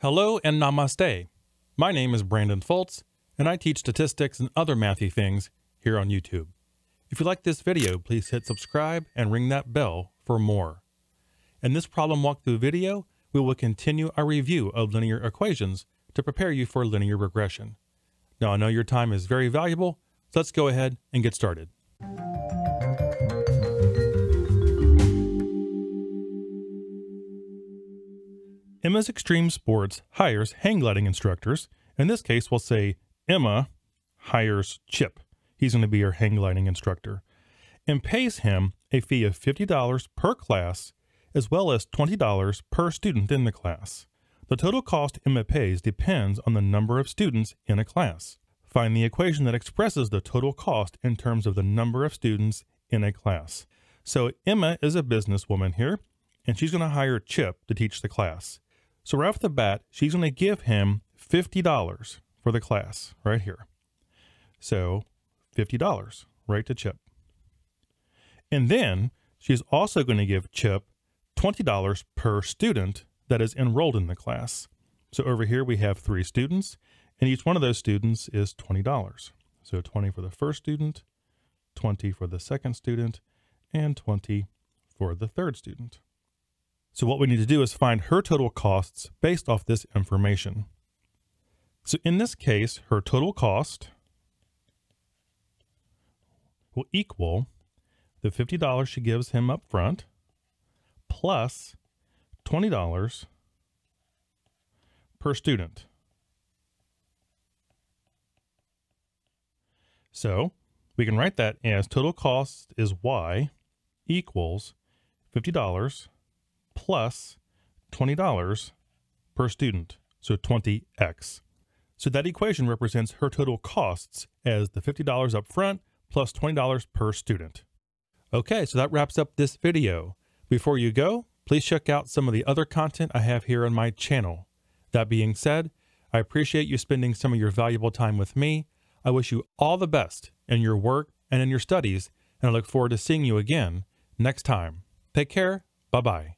Hello and namaste. My name is Brandon Fultz, and I teach statistics and other mathy things here on YouTube. If you like this video, please hit subscribe and ring that bell for more. In this problem walkthrough video, we will continue our review of linear equations to prepare you for linear regression. Now I know your time is very valuable, so let's go ahead and get started. Emma's Extreme Sports hires hang gliding instructors. In this case, we'll say Emma hires Chip. He's going to be your hang gliding instructor and pays him a fee of $50 per class as well as $20 per student in the class. The total cost Emma pays depends on the number of students in a class. Find the equation that expresses the total cost in terms of the number of students in a class. So Emma is a businesswoman here, and she's going to hire Chip to teach the class. So right off the bat, she's going to give him $50 for the class right here. So $50 right to Chip. And then she's also going to give Chip $20 per student that is enrolled in the class. So over here we have three students, and each one of those students is $20. So 20 for the first student, 20 for the second student, and 20 for the third student. So what we need to do is find her total costs based off this information. So in this case, her total cost will equal the $50 she gives him up front plus $20 per student. So we can write that as total cost is Y equals $50 plus $20 per student, so 20x. So that equation represents her total costs as the $50 up front plus $20 per student. Okay, so that wraps up this video. Before you go, please check out some of the other content I have here on my channel. That being said, I appreciate you spending some of your valuable time with me. I wish you all the best in your work and in your studies, and I look forward to seeing you again next time. Take care. Bye-bye.